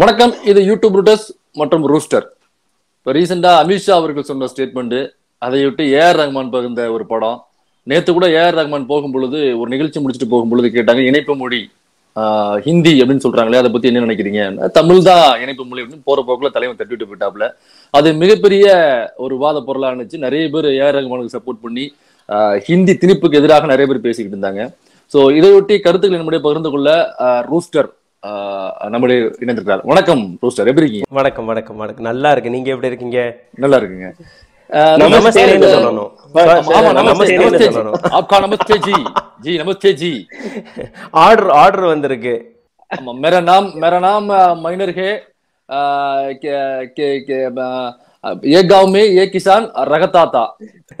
வணக்கம் இது YouTube routers மற்றும் ரூஸ்டர் இப்போ ரீசெண்டாக அமித்ஷா அவர்கள் சொன்ன ஸ்டேட்மெண்ட்டு விட்டு ஏஆர் ரஹ்மான் பகிர்ந்த ஒரு படம் நேற்று கூட ஏஆர் ரஹ்மான் போகும் பொழுது ஒரு நிகழ்ச்சி முடிச்சுட்டு போகும் பொழுது கேட்டாங்க இணைப்பு மொழி ஹிந்தி அப்படின்னு சொல்றாங்களே அதை பத்தி என்ன நினைக்கிறீங்க தமிழ் தான் இணைப்பு மொழி அப்படின்னு போற போக்குல தலைவன் தட்டிட்டு போயிட்டாப்ல அது மிகப்பெரிய ஒரு வாத பொருளாக இருந்துச்சு நிறைய பேர் ஏஆர் ரஹ்மானுக்கு சப்போர்ட் பண்ணி ஹிந்தி திணிப்புக்கு எதிராக நிறைய பேர் பேசிக்கிட்டு இருந்தாங்க ஸோ இதையொட்டி கருத்துக்கள் என்னுடைய பகிர்ந்து கொள்ள ரூஸ்டர் நம்முடைய இணைந்திருக்கிறார் வணக்கம் ரூஸ்டர் எப்படி இருக்கீங்க வணக்கம் வணக்கம் வணக்கம் நல்லா இருக்கு நீங்க எப்படி இருக்கீங்க நல்லா இருக்குங்க நமஸ்தே சொல்லணும் ஆமா நமஸ்தே ஜி ஜி நமஸ்தே ஜி ஆர்டர் ஆர்டர் வந்திருக்கு मेरा नाम मेरा नाम माइनर है ये गांव में ये किसान रगता था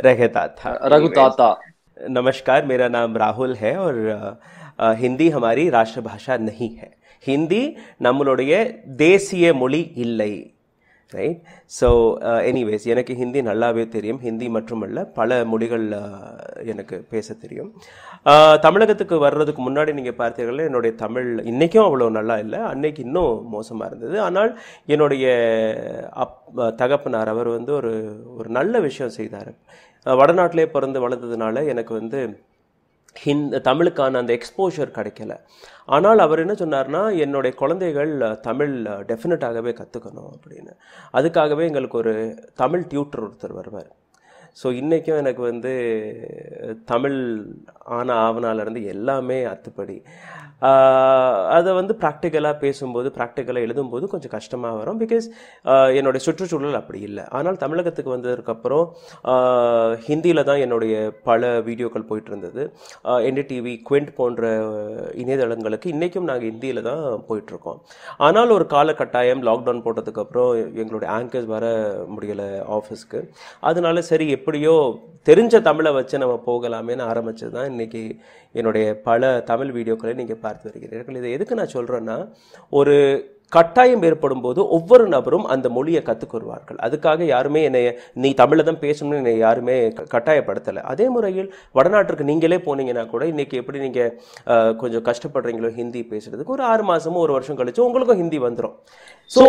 रहता था रघुताता नमस्कार मेरा नाम राहुल है और हिंदी हमारी राष्ट्रभाषा नहीं है ஹிந்தி நம்மளுடைய தேசிய மொழி இல்லை ரைட் ஸோ எனிவேஸ் எனக்கு ஹிந்தி நல்லாவே தெரியும் ஹிந்தி மட்டுமல்ல பல மொழிகள் uh, எனக்கு பேச தெரியும் uh, தமிழகத்துக்கு வர்றதுக்கு முன்னாடி நீங்கள் பார்த்தீர்கள் என்னுடைய தமிழ் இன்றைக்கும் அவ்வளோ நல்லா இல்லை அன்னைக்கு இன்னும் மோசமாக இருந்தது ஆனால் என்னுடைய அப் தகப்பனார் அவர் வந்து ஒரு ஒரு நல்ல விஷயம் செய்தார் வடநாட்டிலே பிறந்து வளர்ந்ததுனால எனக்கு வந்து ஹிந்த் தமிழுக்கான அந்த எக்ஸ்போஷர் கிடைக்கல ஆனால் அவர் என்ன சொன்னார்னா என்னுடைய குழந்தைகள் தமிழ் டெஃபினட்டாகவே கற்றுக்கணும் அப்படின்னு அதுக்காகவே எங்களுக்கு ஒரு தமிழ் டியூட்டர் ஒருத்தர் வருவார் ஸோ இன்றைக்கும் எனக்கு வந்து தமிழ் ஆன ஆவனாலேருந்து எல்லாமே அத்துப்படி அதை வந்து ப்ராக்டிக்கலாக பேசும்போது ப்ராக்டிக்கலாக எழுதும்போது கொஞ்சம் கஷ்டமாக வரும் பிகாஸ் என்னுடைய சுற்றுச்சூழல் அப்படி இல்லை ஆனால் தமிழகத்துக்கு வந்ததுக்கப்புறம் ஹிந்தியில் தான் என்னுடைய பல வீடியோக்கள் போயிட்டு இருந்தது என்டிடிவி குவெண்ட் போன்ற இணையதளங்களுக்கு இன்றைக்கும் நாங்கள் ஹிந்தியில் தான் போயிட்டுருக்கோம் ஆனால் ஒரு கால கட்டாயம் லாக்டவுன் போட்டதுக்கப்புறம் எங்களுடைய ஆங்கர்ஸ் வர முடியலை ஆஃபீஸ்க்கு அதனால சரி எப்படியோ தெரிஞ்ச தமிழை வச்சு நம்ம போகலாமேன்னு ஆரம்பித்தது தான் இன்றைக்கி என்னுடைய பல தமிழ் வீடியோக்களை நீங்கள் பார்த்து வருகிறீர்கள் இதை எதுக்கு நான் சொல்கிறேன்னா ஒரு கட்டாயம் ஏற்படும் போது ஒவ்வொரு நபரும் அந்த மொழியை கற்றுக்கொள்வார்கள் அதுக்காக யாருமே என்னை நீ தமிழில் தான் பேசணும்னு என்னை யாருமே கட்டாயப்படுத்தலை அதே முறையில் வடநாட்டிற்கு நீங்களே போனீங்கன்னா கூட இன்றைக்கி எப்படி நீங்கள் கொஞ்சம் கஷ்டப்படுறீங்களோ ஹிந்தி பேசுகிறதுக்கு ஒரு ஆறு மாதமும் ஒரு வருஷம் கழிச்சு உங்களுக்கும் ஹிந்தி வந்துடும் ஸோ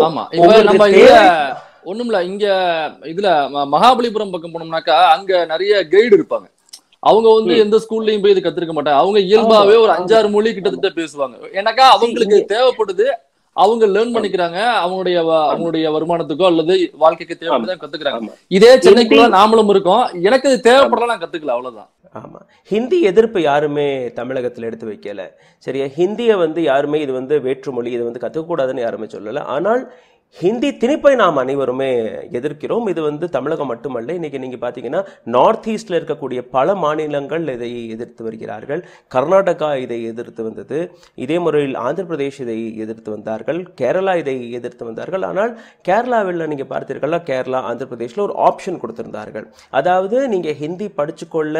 ஒண்ணுமில்ல இங்க இதுல மகாபலிபுரம் பக்கம் போனோம்னாக்கா அங்க நிறைய கைடு இருப்பாங்க அவங்க வந்து எந்த ஸ்கூல்லயும் போய் இது கத்துருக்க மாட்டாங்க அவங்க இயல்பாவே ஒரு அஞ்சாறு மொழி கிட்டத்தட்ட பேசுவாங்க ஏன்னாக்கா அவங்களுக்கு தேவைப்படுது அவங்க லேர்ன் பண்ணிக்கிறாங்க அவங்களுடைய அவங்களுடைய வருமானத்துக்கோ அல்லது வாழ்க்கைக்கு தேவைப்படுதான் கத்துக்கிறாங்க இதே சென்னைக்குள்ள நாமளும் இருக்கோம் எனக்கு இது தேவைப்படலாம் நான் கத்துக்கல அவ்வளவுதான் ஆமா ஹிந்தி எதிர்ப்பு யாருமே தமிழகத்தில் எடுத்து வைக்கல சரியா ஹிந்தியை வந்து யாருமே இது வந்து வேற்றுமொழி இது வந்து கூடாதுன்னு யாருமே சொல்லலை ஆனால் ஹிந்தி திணிப்பை நாம் அனைவருமே எதிர்க்கிறோம் இது வந்து தமிழகம் மட்டுமல்ல இன்றைக்கி நீங்கள் பார்த்தீங்கன்னா நார்த் ஈஸ்டில் இருக்கக்கூடிய பல மாநிலங்கள் இதை எதிர்த்து வருகிறார்கள் கர்நாடகா இதை எதிர்த்து வந்தது இதே முறையில் ஆந்திர பிரதேஷ் இதை எதிர்த்து வந்தார்கள் கேரளா இதை எதிர்த்து வந்தார்கள் ஆனால் கேரளாவில் நீங்கள் பார்த்தீர்களா கேரளா ஆந்திர பிரதேஷில் ஒரு ஆப்ஷன் கொடுத்துருந்தார்கள் அதாவது நீங்கள் ஹிந்தி படிச்சுக்கொள்ள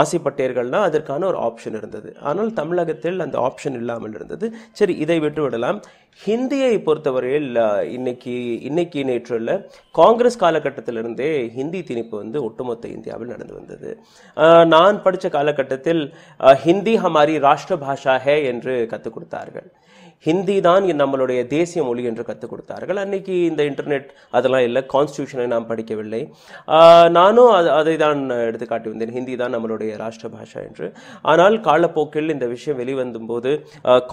ஆசைப்பட்டீர்கள்னா அதற்கான ஒரு ஆப்ஷன் இருந்தது ஆனால் தமிழகத்தில் அந்த ஆப்ஷன் இல்லாமல் இருந்தது சரி இதை விட்டுவிடலாம் ஹிந்தியை பொறுத்தவரையில் இன்னைக்கு இன்னைக்கு நேற்று இல்லை காங்கிரஸ் காலகட்டத்திலிருந்தே ஹிந்தி திணிப்பு வந்து ஒட்டுமொத்த இந்தியாவில் நடந்து வந்தது நான் படித்த காலகட்டத்தில் ஹிந்தி ஹமாரி ராஷ்டிர பாஷா ஹே என்று கற்றுக் கொடுத்தார்கள் ஹிந்தி தான் நம்மளுடைய தேசிய மொழி என்று கற்றுக் கொடுத்தார்கள் அன்னைக்கு இந்த இன்டர்நெட் அதெல்லாம் இல்லை கான்ஸ்டியூஷனை நாம் படிக்கவில்லை நானும் அது அதை தான் எடுத்துக்காட்டி வந்தேன் ஹிந்தி தான் நம்மளுடைய ராஷ்டிர பாஷா என்று ஆனால் காலப்போக்கில் இந்த விஷயம் வெளிவந்தும்போது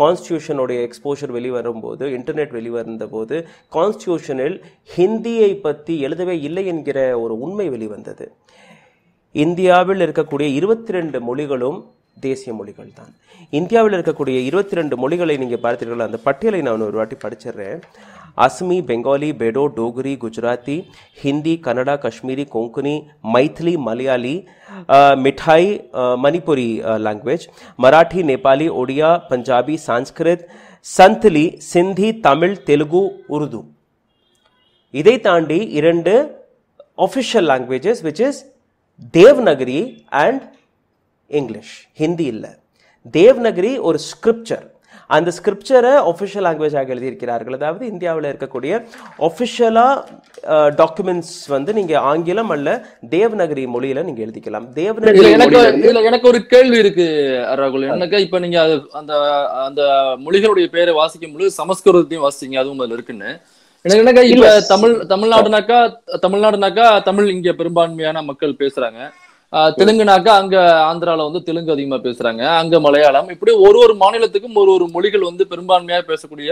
கான்ஸ்டியூஷனுடைய எக்ஸ்போஷர் வெளிவரும்போது இன்டர்நெட் வெளிவந்த போது கான்ஸ்டியூஷனில் ஹிந்தியை பற்றி எழுதவே இல்லை என்கிற ஒரு உண்மை வெளிவந்தது இந்தியாவில் இருக்கக்கூடிய இருபத்தி ரெண்டு மொழிகளும் தேசிய மொழிகள் தான் இந்தியாவில் இருக்கக்கூடிய இருபத்தி ரெண்டு மொழிகளை நீங்கள் பார்த்தீர்கள் அந்த பட்டியலை நான் ஒரு வாட்டி படிச்சிடுறேன் அஸ்மி பெங்காலி பெடோ டோகிரி குஜராத்தி ஹிந்தி கன்னடா காஷ்மீரி கொங்குனி மைத்திலி மலையாளி மிட்டாய் மணிப்புரி லாங்குவேஜ் மராட்டி நேபாளி ஒடியா பஞ்சாபி சான்ஸ்கிருத் சந்தலி சிந்தி தமிழ் தெலுங்கு உருது இதை தாண்டி இரண்டு official languages which is Devanagari and English Hindi இல்லை தேவ்நகரி ஒரு ஸ்கிரிப்சர் அந்த ஸ்கிரிப்சரை ஒஃபிஷியல் லாங்குவேஜாக எழுதியிருக்கிறார்கள் அதாவது இந்தியாவில் இருக்கக்கூடிய ஒஃபிஷியலாக டாக்குமெண்ட்ஸ் வந்து நீங்கள் ஆங்கிலம் அல்ல தேவ்நகரி மொழியில நீங்கள் எழுதிக்கலாம் தேவ்நகரி எனக்கு ஒரு கேள்வி இருக்கு ராகுல் எனக்கு இப்போ நீங்கள் அந்த அந்த மொழிகளுடைய பேரை வாசிக்கும் பொழுது சமஸ்கிருதத்தையும் வாசிங்க அதுவும் அதில் இருக்குன்னு எனக்கு இப்ப தமிழ் தமிழ்நாடுனாக்கா தமிழ்நாடுனாக்கா தமிழ் இங்க பெரும்பான்மையான மக்கள் பேசுறாங்க தெலுங்குனாக்கா அங்க ஆந்திரால வந்து தெலுங்கு அதிகமா பேசுறாங்க அங்க மலையாளம் இப்படி ஒரு ஒரு மாநிலத்துக்கும் ஒரு ஒரு மொழிகள் வந்து பெரும்பான்மையா பேசக்கூடிய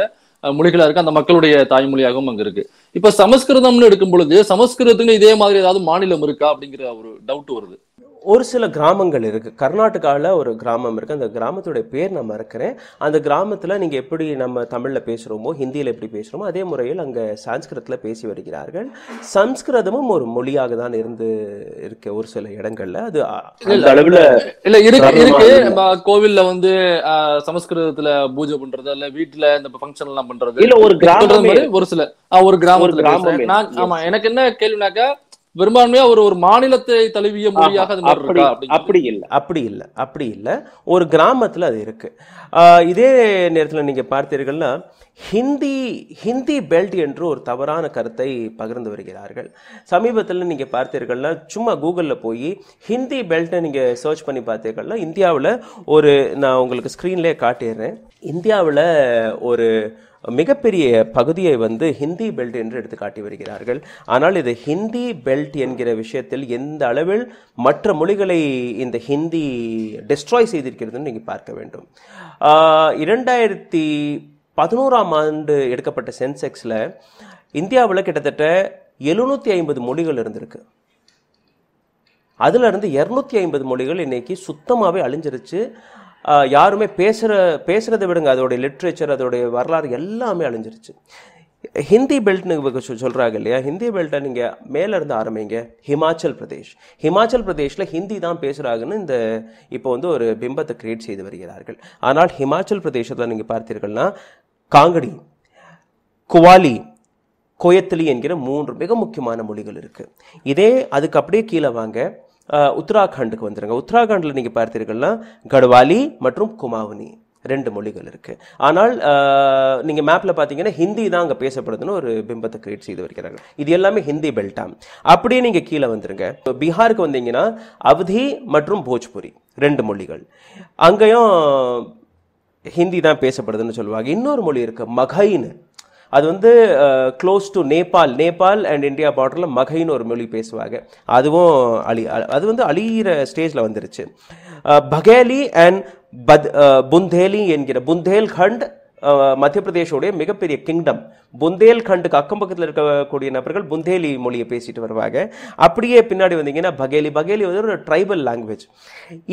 மொழிகளா இருக்கு அந்த மக்களுடைய தாய்மொழியாகவும் அங்க இருக்கு இப்ப சமஸ்கிருதம்னு எடுக்கும் பொழுது சமஸ்கிருதத்துக்கு இதே மாதிரி ஏதாவது மாநிலம் இருக்கா அப்படிங்கிற ஒரு டவுட் வருது ஒரு சில கிராமங்கள் இருக்குது கர்நாடகாவில் ஒரு கிராமம் இருக்குது அந்த கிராமத்துடைய பேர் நான் மறக்கிறேன் அந்த கிராமத்தில் நீங்கள் எப்படி நம்ம தமிழில் பேசுகிறோமோ ஹிந்தியில் எப்படி பேசுகிறோமோ அதே முறையில் அங்கே சான்ஸ்கிருத்தில் பேசி வருகிறார்கள் சம்ஸ்கிருதமும் ஒரு மொழியாக தான் இருந்து இருக்க ஒரு சில இடங்கள்ல அது அளவில் இல்லை இருக்கு இருக்கு நம்ம கோவில்ல வந்து சமஸ்கிருதத்தில் பூஜை பண்றது இல்லை வீட்டில் இந்த ஃபங்க்ஷன் எல்லாம் பண்றது இல்லை ஒரு கிராமம் ஒரு சில ஒரு கிராமம் ஆமா எனக்கு என்ன கேள்வினாக்கா பெரும்பான்மையா ஒரு ஒரு மாநிலத்தை தழுவிய மொழியாக அப்படி அப்படி இல்லை அப்படி இல்லை அப்படி இல்லை ஒரு கிராமத்தில் அது இருக்கு இதே நேரத்தில் நீங்க பார்த்தீர்கள்னா ஹிந்தி ஹிந்தி பெல்ட் என்று ஒரு தவறான கருத்தை பகிர்ந்து வருகிறார்கள் சமீபத்தில் நீங்க பார்த்தீர்கள்னா சும்மா கூகுளில் போய் ஹிந்தி பெல்ட்டை நீங்க சர்ச் பண்ணி பார்த்தீர்கள்னா இந்தியாவில் ஒரு நான் உங்களுக்கு ஸ்க்ரீன்லேயே காட்டிடுறேன் இந்தியாவில் ஒரு மிகப்பெரிய பகுதியை வந்து ஹிந்தி பெல்ட் என்று எடுத்து காட்டி வருகிறார்கள் ஆனால் இது ஹிந்தி பெல்ட் என்கிற விஷயத்தில் எந்த அளவில் மற்ற மொழிகளை இந்த ஹிந்தி டெஸ்ட்ராய் செய்திருக்கிறதுன்னு நீங்கள் பார்க்க வேண்டும் இரண்டாயிரத்தி பதினோராம் ஆண்டு எடுக்கப்பட்ட சென்செக்ஸில் இந்தியாவில் கிட்டத்தட்ட எழுநூற்றி ஐம்பது மொழிகள் இருந்திருக்கு அதிலிருந்து இரநூத்தி ஐம்பது மொழிகள் இன்றைக்கி சுத்தமாகவே அழிஞ்சிருச்சு யாருமே பேசுகிற பேசுகிறத விடுங்க அதோடைய லிட்ரேச்சர் அதோடைய வரலாறு எல்லாமே அழிஞ்சிருச்சு ஹிந்தி பெல்ட்னு சொல்கிறாங்க இல்லையா ஹிந்தி பெல்ட்டை நீங்கள் மேலேருந்து ஆரம்பிங்க ஹிமாச்சல் பிரதேஷ் ஹிமாச்சல் பிரதேஷில் ஹிந்தி தான் பேசுகிறாங்கன்னு இந்த இப்போ வந்து ஒரு பிம்பத்தை கிரியேட் செய்து வருகிறார்கள் ஆனால் ஹிமாச்சல் பிரதேசத்தில் நீங்கள் பார்த்தீர்கள்னா காங்கடி குவாலி கோயத்திலி என்கிற மூன்று மிக முக்கியமான மொழிகள் இருக்குது இதே அதுக்கு அப்படியே கீழே வாங்க உத்தராகண்டுக்கு வந்துடுங்க உத்தராகண்டில் நீங்கள் பார்த்தீர்கள்னா கட்வாலி மற்றும் குமாவனி ரெண்டு மொழிகள் இருக்குது ஆனால் நீங்கள் மேப்பில் பார்த்தீங்கன்னா ஹிந்தி தான் அங்கே பேசப்படுதுன்னு ஒரு பிம்பத்தை கிரியேட் செய்து வருகிறார்கள் இது எல்லாமே ஹிந்தி பெல்டா அப்படியே நீங்கள் கீழே வந்துருங்க பீகாருக்கு வந்தீங்கன்னா அவதி மற்றும் போஜ்புரி ரெண்டு மொழிகள் அங்கேயும் ஹிந்தி தான் பேசப்படுதுன்னு சொல்லுவாங்க இன்னொரு மொழி இருக்குது மகைன்னு அது வந்து close to Nepal Nepal and India பார்டரில் மகைன்னு ஒரு மொழி பேசுவாங்க அதுவும் அழி அது வந்து அழியிற ஸ்டேஜில் வந்துருச்சு பகேலி அண்ட் பத் புந்தேலி என்கிற புந்தேல்கண்ட் மத்திய பிரதேஷோடைய மிகப்பெரிய கிங்டம் புந்தேல்கண்டுக்கு அக்கம் பக்கத்தில் இருக்கக்கூடிய நபர்கள் புந்தேலி மொழியை பேசிட்டு வருவாங்க அப்படியே பின்னாடி வந்தீங்கன்னா பகேலி பகேலி வந்து ஒரு ட்ரைபல் லாங்குவேஜ்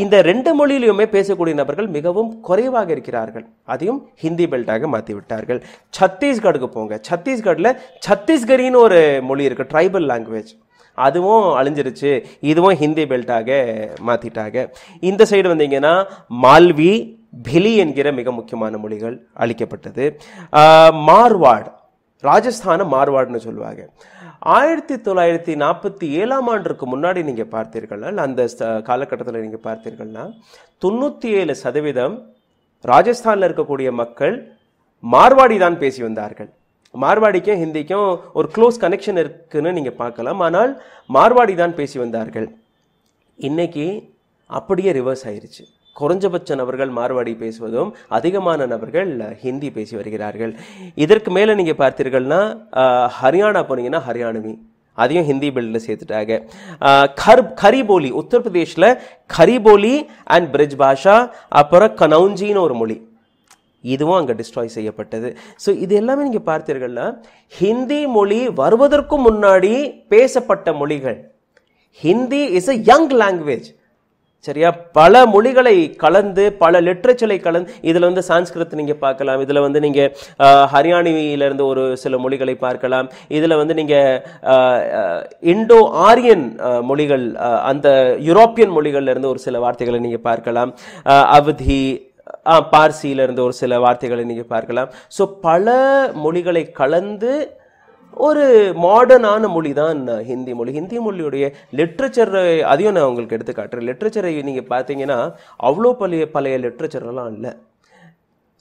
இந்த ரெண்டு மொழியிலையுமே பேசக்கூடிய நபர்கள் மிகவும் குறைவாக இருக்கிறார்கள் அதையும் ஹிந்தி பெல்ட்டாக மாற்றி விட்டார்கள் சத்தீஸ்கடுக்கு போங்க சத்தீஸ்கடில் சத்தீஸ்கரின்னு ஒரு மொழி இருக்குது ட்ரைபல் லாங்குவேஜ் அதுவும் அழிஞ்சிருச்சு இதுவும் ஹிந்தி பெல்ட்டாக மாற்றிட்டாங்க இந்த சைடு வந்தீங்கன்னா மால்வி பிலி என்கிற மிக முக்கியமான மொழிகள் அளிக்கப்பட்டது மார்வாட் ராஜஸ்தான மார்வாடுன்னு சொல்லுவாங்க ஆயிரத்தி தொள்ளாயிரத்தி நாற்பத்தி ஏழாம் ஆண்டுக்கு முன்னாடி நீங்கள் பார்த்தீர்கள்னால் அந்த காலகட்டத்தில் நீங்கள் பார்த்தீர்கள்னா தொண்ணூற்றி ஏழு சதவீதம் ராஜஸ்தானில் இருக்கக்கூடிய மக்கள் மார்வாடி தான் பேசி வந்தார்கள் மார்வாடிக்கும் ஹிந்திக்கும் ஒரு க்ளோஸ் கனெக்ஷன் இருக்குன்னு நீங்கள் பார்க்கலாம் ஆனால் மார்வாடி தான் பேசி வந்தார்கள் இன்றைக்கி அப்படியே ரிவர்ஸ் ஆயிடுச்சு குறைஞ்சபட்ச நபர்கள் மார்வாடி பேசுவதும் அதிகமான நபர்கள் ஹிந்தி பேசி வருகிறார்கள் இதற்கு மேலே நீங்கள் பார்த்தீர்கள்னா ஹரியானா போனீங்கன்னா ஹரியானவி அதையும் ஹிந்தி பில்டில் சேர்த்துட்டாங்க கர் கரிபோலி உத்தரப்பிரதேஷில் கரிபோலி அண்ட் பிரிஜ் பாஷா அப்புறம் கனௌஞ்சின்னு ஒரு மொழி இதுவும் அங்கே டிஸ்ட்ராய் செய்யப்பட்டது ஸோ இது எல்லாமே நீங்கள் பார்த்தீர்கள்னா ஹிந்தி மொழி வருவதற்கும் முன்னாடி பேசப்பட்ட மொழிகள் Hindi is a young language சரியா பல மொழிகளை கலந்து பல லிட்ரேச்சரை கலந்து இதில் வந்து சான்ஸ்கிருத் நீங்கள் பார்க்கலாம் இதில் வந்து நீங்கள் இருந்து ஒரு சில மொழிகளை பார்க்கலாம் இதில் வந்து நீங்கள் இண்டோ ஆரியன் மொழிகள் அந்த யூரோப்பியன் மொழிகள்லேருந்து ஒரு சில வார்த்தைகளை நீங்கள் பார்க்கலாம் அவதி பார்சியிலேருந்து ஒரு சில வார்த்தைகளை நீங்கள் பார்க்கலாம் ஸோ பல மொழிகளை கலந்து ஒரு மாடர்னான மொழி தான் ஹிந்தி மொழி ஹிந்தி மொழியுடைய லிட்ரேச்சரை அதையும் நான் உங்களுக்கு எடுத்து காட்டுறேன் லிட்ரேச்சரை நீங்கள் பார்த்தீங்கன்னா அவ்வளோ பழைய பழைய லிட்ரேச்சர்லாம் இல்லை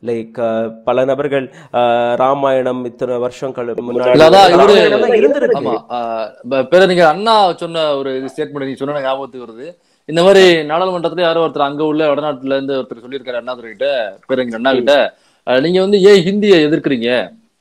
லைக் பல நபர்கள் ராமாயணம் இத்தனை வருஷம் நீங்க அண்ணா சொன்ன ஒரு ஸ்டேட்மெண்ட் நீங்க சொன்ன ஞாபகத்துக்கு வருது இந்த மாதிரி நாடாளுமன்றத்துல யாரோ ஒருத்தர் அங்க உள்ள வடநாட்டுல இருந்து ஒருத்தர் சொல்லியிருக்காரு அண்ணாதுரை கிட்ட பேரறிஞர் அண்ணா கிட்ட நீங்க வந்து ஏன் ஹிந்தியை எதிர்க்கிறீங்க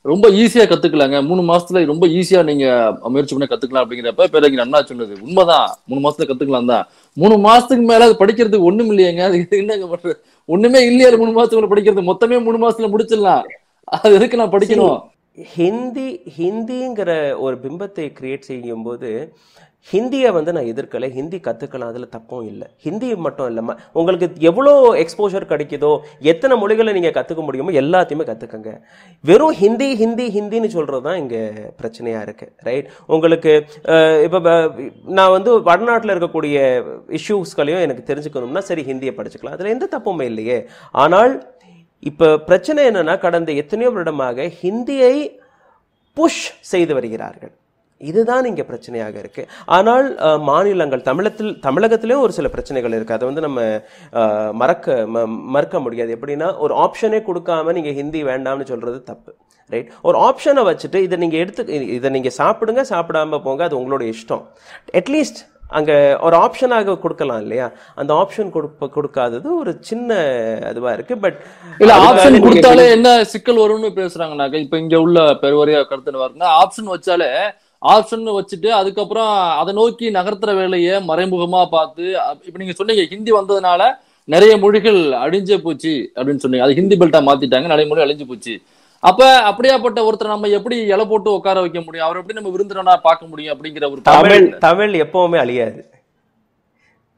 ரொம்ப ஈஸியா கத்துக்கலாங்க மூணு மாசத்துல ரொம்ப ஈஸியா நீங்க முயற்சி பண்ணி கத்துக்கலாம் அப்படிங்கிறப்ப பிறகு அண்ணா சொன்னது உண்மைதான் மூணு மாசத்துல கத்துக்கலாம் தான் மூணு மாசத்துக்கு மேல அது படிக்கிறதுக்கு ஒண்ணும் இல்லையாங்க அது என்னங்க பண்றது ஒண்ணுமே இல்லையா மூணு மாசத்துக்குள்ள படிக்கிறது மொத்தமே மூணு மாசத்துல முடிச்சிடலாம் அது இருக்கு நான் படிக்கணும் ஹிந்தி ஹிந்திங்கிற ஒரு பிம்பத்தை கிரியேட் செய்யும் போது ஹிந்தியை வந்து நான் எதிர்க்கலை ஹிந்தி கற்றுக்கலாம் அதில் தப்பும் இல்லை ஹிந்தி மட்டும் இல்லாமல் உங்களுக்கு எவ்வளோ எக்ஸ்போஷர் கிடைக்குதோ எத்தனை மொழிகளை நீங்கள் கற்றுக்க முடியுமோ எல்லாத்தையுமே கற்றுக்கங்க வெறும் ஹிந்தி ஹிந்தி ஹிந்தின்னு சொல்கிறது தான் இங்கே பிரச்சனையாக இருக்குது ரைட் உங்களுக்கு இப்போ நான் வந்து வடநாட்டில் இருக்கக்கூடிய இஷ்யூஸ்களையும் எனக்கு தெரிஞ்சுக்கணும்னா சரி ஹிந்தியை படிச்சுக்கலாம் அதில் எந்த தப்புமே இல்லையே ஆனால் இப்போ பிரச்சனை என்னென்னா கடந்த எத்தனையோ வருடமாக ஹிந்தியை புஷ் செய்து வருகிறார்கள் இதுதான் இங்கே பிரச்சனையாக இருக்குது ஆனால் மாநிலங்கள் தமிழத்தில் தமிழகத்திலேயும் ஒரு சில பிரச்சனைகள் இருக்குது அதை வந்து நம்ம மறக்க மறுக்க முடியாது எப்படின்னா ஒரு ஆப்ஷனே கொடுக்காம நீங்கள் ஹிந்தி வேண்டாம்னு சொல்கிறது தப்பு ரைட் ஒரு ஆப்ஷனை வச்சுட்டு இதை நீங்கள் எடுத்து இதை நீங்கள் சாப்பிடுங்க சாப்பிடாம போங்க அது உங்களோட இஷ்டம் அட்லீஸ்ட் அங்கே ஒரு ஆப்ஷனாக கொடுக்கலாம் இல்லையா அந்த ஆப்ஷன் கொடுப்ப கொடுக்காதது ஒரு சின்ன அதுவா இருக்கு பட் இல்ல ஆப்ஷன் கொடுத்தாலே என்ன சிக்கல் வரும்னு பேசுறாங்கனாக்க இப்ப இங்க உள்ள பெருவரையா கருத்து வருதுன்னா ஆப்ஷன் வச்சாலே ஆப்ஷன் வச்சுட்டு அதுக்கப்புறம் அதை நோக்கி நகர்த்துற வேலையை மறைமுகமா பார்த்து இப்ப நீங்க சொன்னீங்க ஹிந்தி வந்ததுனால நிறைய மொழிகள் அழிஞ்சே போச்சு அப்படின்னு சொன்னீங்க அது ஹிந்தி பெல்ட்டா மாத்திட்டாங்க நிறைய மொழி அழிஞ்சு போச்சு அப்ப அப்படியாப்பட்ட ஒருத்தர் நம்ம எப்படி இலை போட்டு உட்கார வைக்க முடியும் அவர் எப்படி நம்ம விருந்தினா பார்க்க முடியும் அப்படிங்கிற ஒரு தமிழ் தமிழ் எப்பவுமே அழியாது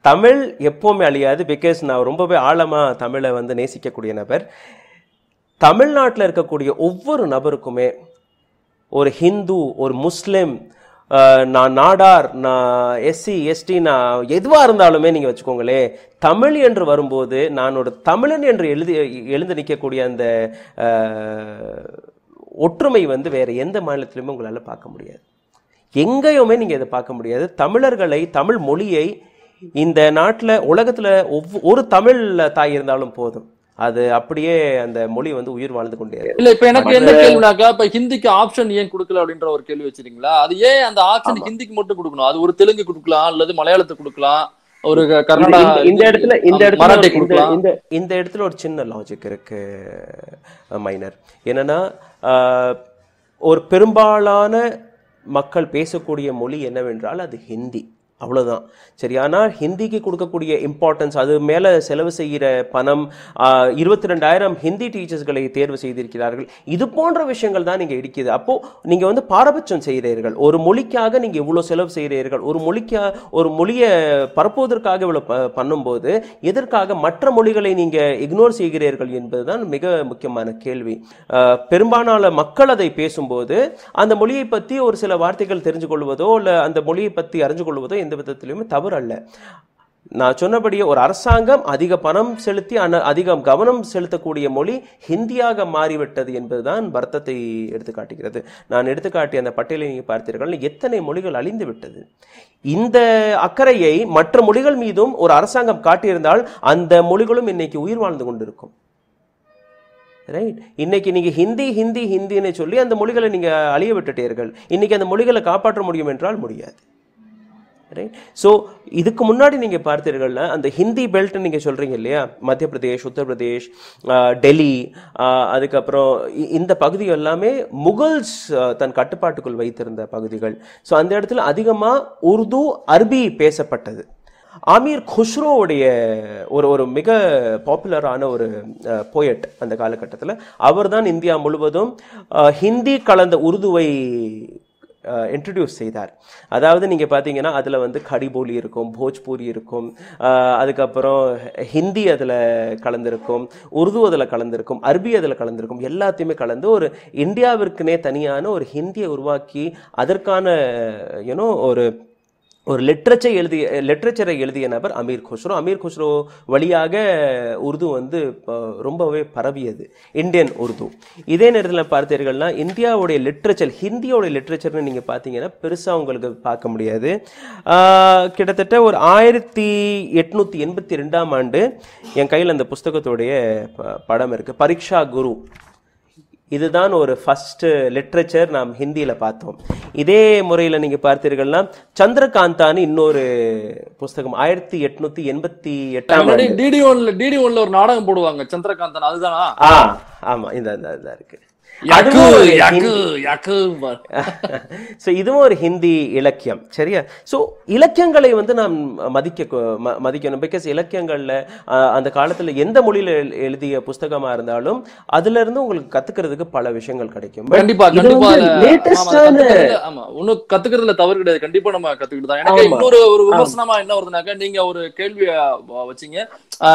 தமிழ் எப்பவுமே அழியாது பிகாஸ் நான் ரொம்பவே ஆழமா தமிழை வந்து நேசிக்கக்கூடிய நபர் தமிழ்நாட்டில் இருக்கக்கூடிய ஒவ்வொரு நபருக்குமே ஒரு ஹிந்து ஒரு முஸ்லீம் நான் நாடார் நான் எஸ்சி எஸ்டி நான் எதுவாக இருந்தாலுமே நீங்கள் வச்சுக்கோங்களேன் தமிழ் என்று வரும்போது நான் ஒரு தமிழன் என்று எழுதி எழுந்து நிற்கக்கூடிய அந்த ஒற்றுமை வந்து வேறு எந்த மாநிலத்திலுமே உங்களால் பார்க்க முடியாது எங்கேயுமே நீங்கள் இதை பார்க்க முடியாது தமிழர்களை தமிழ் மொழியை இந்த நாட்டில் உலகத்தில் ஒவ்வொரு தமிழ் தாய் இருந்தாலும் போதும் அது அப்படியே அந்த மொழி வந்து உயிர் வாழ்ந்து கொண்டே இல்ல இப்ப எனக்கு என்ன கேள்வினாக்கா இப்ப ஹிந்திக்கு ஆப்ஷன் ஏன் கொடுக்கல அப்படின்ற ஒரு கேள்வி வச்சிருக்கீங்களா அது ஏன் அந்த ஆப்ஷன் ஹிந்திக்கு மட்டும் கொடுக்கணும் அது ஒரு தெலுங்கு கொடுக்கலாம் அல்லது மலையாளத்தை கொடுக்கலாம் ஒரு இந்த இடத்துல இந்த இடத்துல இந்த இடத்துல ஒரு சின்ன லாஜிக் இருக்கு மைனர் என்னன்னா ஒரு பெரும்பாலான மக்கள் பேசக்கூடிய மொழி என்னவென்றால் அது ஹிந்தி அவ்வளோதான் சரி ஆனால் ஹிந்திக்கு கொடுக்கக்கூடிய இம்பார்ட்டன்ஸ் அது மேலே செலவு செய்கிற பணம் இருபத்தி ரெண்டாயிரம் ஹிந்தி டீச்சர்ஸ்களை தேர்வு செய்திருக்கிறார்கள் இது போன்ற விஷயங்கள் தான் நீங்கள் இடிக்கிது அப்போது நீங்கள் வந்து பாரபட்சம் செய்கிறீர்கள் ஒரு மொழிக்காக நீங்கள் இவ்வளோ செலவு செய்கிறீர்கள் ஒரு மொழிக்காக ஒரு மொழியை பரப்புவதற்காக இவ்வளோ ப பண்ணும்போது எதற்காக மற்ற மொழிகளை நீங்கள் இக்னோர் செய்கிறீர்கள் என்பதுதான் மிக முக்கியமான கேள்வி பெரும்பாலான மக்கள் அதை பேசும்போது அந்த மொழியை பற்றி ஒரு சில வார்த்தைகள் தெரிஞ்சு கொள்வதோ இல்லை அந்த மொழியை பற்றி அறிஞ்சு கொள்வதோ எந்த விதத்துலையுமே தவறு அல்ல நான் சொன்னபடியே ஒரு அரசாங்கம் அதிக பணம் செலுத்தி அதிகம் கவனம் செலுத்தக்கூடிய மொழி ஹிந்தியாக மாறிவிட்டது என்பதுதான் வருத்தத்தை எடுத்துக்காட்டுகிறது நான் எடுத்துக்காட்டிய அந்த பட்டியலை நீங்கள் பார்த்தீர்கள் எத்தனை மொழிகள் அழிந்து விட்டது இந்த அக்கறையை மற்ற மொழிகள் மீதும் ஒரு அரசாங்கம் காட்டியிருந்தால் அந்த மொழிகளும் இன்னைக்கு உயிர் வாழ்ந்து கொண்டிருக்கும் ரைட் இன்னைக்கு நீங்கள் ஹிந்தி ஹிந்தி ஹிந்தின்னு சொல்லி அந்த மொழிகளை நீங்கள் அழிய விட்டுட்டீர்கள் இன்னைக்கு அந்த மொழிகளை காப்பாற்ற முடியும் என்றால் முடியாது ரைட் ஸோ இதுக்கு முன்னாடி நீங்கள் பார்த்தீர்கள்ல அந்த ஹிந்தி பெல்ட் நீங்கள் சொல்கிறீங்க இல்லையா மத்திய பிரதேஷ் உத்தரப்பிரதேஷ் டெல்லி அதுக்கப்புறம் இந்த பகுதி எல்லாமே முகல்ஸ் தன் கட்டுப்பாட்டுக்குள் வைத்திருந்த பகுதிகள் ஸோ அந்த இடத்துல அதிகமாக உருது அரபி பேசப்பட்டது ஆமீர் குஷ்ரோவுடைய ஒரு ஒரு மிக பாப்புலரான ஒரு போயட் அந்த காலகட்டத்தில் அவர் தான் இந்தியா முழுவதும் ஹிந்தி கலந்த உருதுவை இன்ட்ரடியூஸ் செய்தார் அதாவது நீங்கள் பார்த்தீங்கன்னா அதில் வந்து கடிபோலி இருக்கும் போஜ்பூரி இருக்கும் அதுக்கப்புறம் ஹிந்தி அதில் கலந்திருக்கும் உருது அதில் கலந்திருக்கும் அரபி அதில் கலந்திருக்கும் எல்லாத்தையுமே கலந்து ஒரு இந்தியாவிற்குனே தனியான ஒரு ஹிந்தியை உருவாக்கி அதற்கான யூனோ ஒரு ஒரு லிட்ரேச்சர் எழுதிய லிட்ரேச்சரை எழுதிய நபர் அமீர் குஸ்ரோ அமீர் குஸ்ரோ வழியாக உருது வந்து ரொம்பவே பரவியது இந்தியன் உருது இதே நேரத்தில் பார்த்தீர்கள்னா இந்தியாவுடைய லிட்ரேச்சர் ஹிந்தியோடைய லிட்ரேச்சர்னு நீங்கள் பார்த்தீங்கன்னா பெருசாக உங்களுக்கு பார்க்க முடியாது கிட்டத்தட்ட ஒரு ஆயிரத்தி எட்நூற்றி எண்பத்தி ரெண்டாம் ஆண்டு என் கையில் அந்த புஸ்தகத்துடைய படம் இருக்குது பரீட்சா குரு இதுதான் ஒரு ஃபஸ்ட்டு லிட்ரேச்சர் நாம் ஹிந்தியில் பார்த்தோம் இதே முறையில் நீங்கள் பார்த்தீர்கள்னா சந்திரகாந்தான்னு இன்னொரு புஸ்தகம் ஆயிரத்தி எட்நூத்தி எண்பத்தி எட்டாம் டிடி ஒன்ல டிடி ஒன்ல ஒரு நாடகம் போடுவாங்க சந்திரகாந்தன் அதுதானா ஆ ஆமாம் இந்த இருக்கு ஸோ இதுவும் ஒரு ஹிந்தி இலக்கியம் சரியா ஸோ இலக்கியங்களை வந்து நாம் மதிக்க மதிக்கணும் பிகாஸ் இலக்கியங்களில் அந்த காலத்தில் எந்த மொழியில் எழுதிய புஸ்தகமாக இருந்தாலும் அதுல இருந்து உங்களுக்கு கத்துக்கிறதுக்கு பல விஷயங்கள் கிடைக்கும் கண்டிப்பா கண்டிப்பா ஆமா ஒன்றும் கத்துக்கிறதுல தவறு கிடையாது கண்டிப்பா நம்ம கத்துக்கிட்டு தான் எனக்கு இன்னொரு ஒரு விமர்சனமா என்ன வருதுனாக்கா நீங்க ஒரு கேள்வியை வச்சீங்க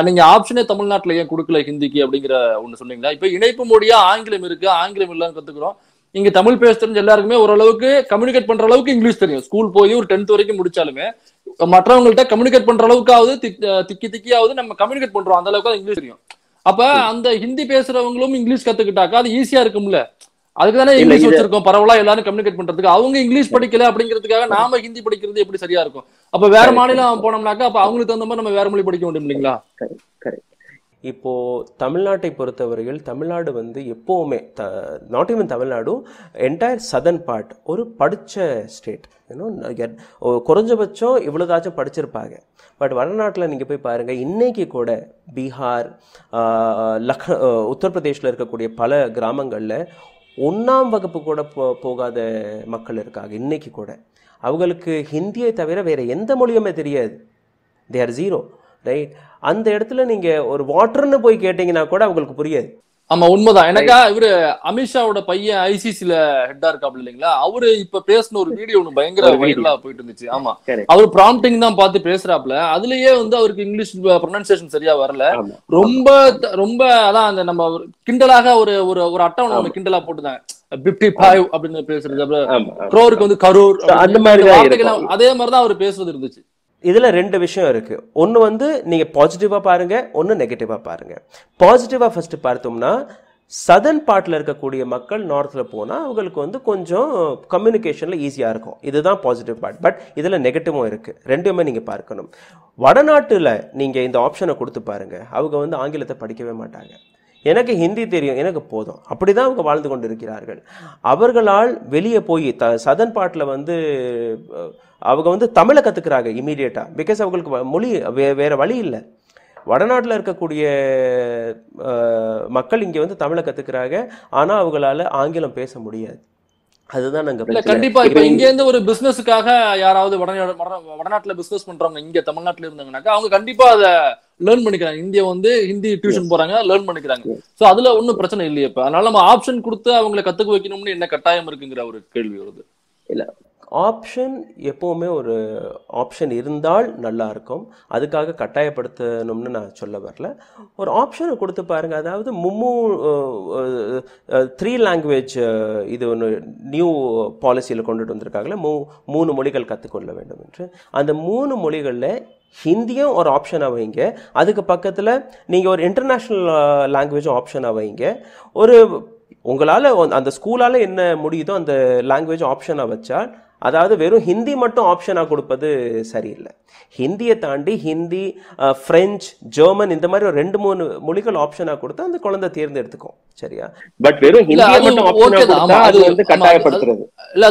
நீங்க ஆப்ஷனே தமிழ்நாட்டில் ஏன் கொடுக்கல ஹிந்திக்கு அப்படிங்கிற ஒன்று சொன்னீங்களா இப்போ இணைப்பு மொழியா ஆங்கிலம் இருக்கு ஆங்கில ஆங்கிலம் இல்லாம கத்துக்கிறோம் இங்க தமிழ் பேச தெரிஞ்ச எல்லாருக்குமே ஓரளவுக்கு கம்யூனிகேட் பண்ற அளவுக்கு இங்கிலீஷ் தெரியும் ஸ்கூல் போய் ஒரு டென்த் வரைக்கும் முடிச்சாலுமே மற்றவங்கள்ட்ட கம்யூனிகேட் பண்ற அளவுக்காவது திக்கி திக்கியாவது நம்ம கம்யூனிகேட் பண்றோம் அந்த அளவுக்கு இங்கிலீஷ் தெரியும் அப்ப அந்த ஹிந்தி பேசுறவங்களும் இங்கிலீஷ் கத்துக்கிட்டாக்கா அது ஈஸியா இருக்கும்ல அதுக்கு தானே இங்கிலீஷ் வச்சிருக்கோம் பரவலா எல்லாரும் கம்யூனிகேட் பண்றதுக்கு அவங்க இங்கிலீஷ் படிக்கல அப்படிங்கிறதுக்காக நாம ஹிந்தி படிக்கிறது எப்படி சரியா இருக்கும் அப்ப வேற மாநிலம் போனோம்னாக்கா அப்ப அவங்களுக்கு தகுந்த மாதிரி நம்ம வேற மொழி படிக்க முடியும் இல்லைங்களா இப்போது தமிழ்நாட்டை பொறுத்தவரையில் தமிழ்நாடு வந்து எப்போவுமே த நாட் ஈவன் தமிழ்நாடும் என்டையர் சதன் பார்ட் ஒரு படித்த ஸ்டேட் இன்னும் குறைஞ்சபட்சம் இவ்வளோதாச்சும் படிச்சிருப்பாங்க பட் வடநாட்டில் நீங்கள் போய் பாருங்கள் இன்றைக்கி கூட பீகார் லக் உத்தரப்பிரதேஷில் இருக்கக்கூடிய பல கிராமங்களில் ஒன்றாம் வகுப்பு கூட போ போகாத மக்கள் இருக்காங்க இன்றைக்கி கூட அவங்களுக்கு ஹிந்தியை தவிர வேறு எந்த மொழியுமே தெரியாது தே ஆர் ஜீரோ ரைட் அந்த இடத்துல நீங்க ஒரு வாட்டர்னு போய் கேட்டீங்கன்னா கூட அவங்களுக்கு புரியாது ஆமா உண்மைதான் எனக்கா இவரு அமித்ஷாவோட பையன் ஐசிசில ஹெட்டா இருக்காப்ல இல்லைங்களா அவரு இப்ப பேசின ஒரு வீடியோ ஒண்ணு பயங்கர வைரலா போயிட்டு இருந்துச்சு ஆமா அவர் ப்ராம்ப்டிங் தான் பார்த்து பேசுறாப்ல அதுலயே வந்து அவருக்கு இங்கிலீஷ் ப்ரொனன்சியேஷன் uh, சரியா வரல ரொம்ப ரொம்ப அதான் அந்த நம்ம கிண்டலாக ஒரு ஒரு ஒரு அட்டவணை ஒண்ணு கிண்டலா போட்டுதான் பிப்டி ஃபைவ் அப்படின்னு பேசுறது அப்புறம் வந்து கரூர் அந்த மாதிரி அதே மாதிரிதான் அவர் பேசுறது இருந்துச்சு இதில் ரெண்டு விஷயம் இருக்குது ஒன்று வந்து நீங்கள் பாசிட்டிவாக பாருங்கள் ஒன்று நெகட்டிவாக பாருங்கள் பாசிட்டிவாக ஃபஸ்ட்டு பார்த்தோம்னா சதன் பார்ட்டில் இருக்கக்கூடிய மக்கள் நார்த்தில் போனால் அவங்களுக்கு வந்து கொஞ்சம் கம்யூனிகேஷனில் ஈஸியாக இருக்கும் இதுதான் பாசிட்டிவ் பார்ட் பட் இதில் நெகட்டிவும் இருக்குது ரெண்டுமே நீங்கள் பார்க்கணும் வடநாட்டில் நீங்கள் இந்த ஆப்ஷனை கொடுத்து பாருங்கள் அவங்க வந்து ஆங்கிலத்தை படிக்கவே மாட்டாங்க எனக்கு ஹிந்தி தெரியும் எனக்கு போதும் அப்படி தான் அவங்க வாழ்ந்து கொண்டு இருக்கிறார்கள் அவர்களால் வெளியே போய் த சதன் பாட்டில் வந்து அவங்க வந்து தமிழை கற்றுக்குறாங்க இமீடியட்டாக பிகாஸ் அவங்களுக்கு மொழி வே வேறு வழி இல்லை வடநாட்டில் இருக்கக்கூடிய மக்கள் இங்கே வந்து தமிழை கற்றுக்குறாங்க ஆனால் அவங்களால ஆங்கிலம் பேச முடியாது அதுதான் நாங்க இல்ல கண்டிப்பா இப்ப இங்க இருந்து ஒரு பிசினஸுக்காக யாராவது வடநாட்டுல பிசினஸ் பண்றவங்க இங்க தமிழ்நாட்டுல இருந்தாங்கனாக்கா அவங்க கண்டிப்பா அதை லேர்ன் பண்ணிக்கிறாங்க இந்தியா வந்து ஹிந்தி டியூஷன் போறாங்க லேர்ன் பண்ணிக்கிறாங்க சோ அதுல ஒன்னும் பிரச்சனை இல்லையே இப்ப அதனால நம்ம ஆப்ஷன் கொடுத்து அவங்களை கத்துக்க வைக்கணும்னு என்ன கட்டாயம் இருக்குங்கிற ஒரு கேள்வி வருது இல்ல ஆப்ஷன் எப்போவுமே ஒரு ஆப்ஷன் இருந்தால் நல்லாயிருக்கும் அதுக்காக கட்டாயப்படுத்தணும்னு நான் சொல்ல வரல ஒரு ஆப்ஷனை கொடுத்து பாருங்கள் அதாவது மும்மு த்ரீ லாங்குவேஜ் இது ஒன்று நியூ பாலிசியில் கொண்டுட்டு வந்திருக்காங்களே மூ மூணு மொழிகள் கற்றுக்கொள்ள வேண்டும் என்று அந்த மூணு மொழிகளில் ஹிந்தியும் ஒரு ஆப்ஷனாக வைங்க அதுக்கு பக்கத்தில் நீங்கள் ஒரு இன்டர்நேஷ்னல் லாங்குவேஜும் ஆப்ஷனாக வைங்க ஒரு உங்களால் அந்த ஸ்கூலால் என்ன முடியுதோ அந்த லாங்குவேஜ் ஆப்ஷனாக வச்சால் அதாவது வெறும் ஹிந்தி மட்டும் ஆப்ஷனாக கொடுப்பது சரியில்லை ஹிந்தியை தாண்டி ஹிந்தி ஃப்ரெஞ்ச் ஜெர்மன் இந்த மாதிரி ஒரு ரெண்டு மூணு மொழிகள் ஆப்ஷனாக கொடுத்தா அந்த குழந்தை தேர்ந்தெடுத்துக்கும் சரியா பட் வெறும் கட்டாயப்படுத்துறது இல்ல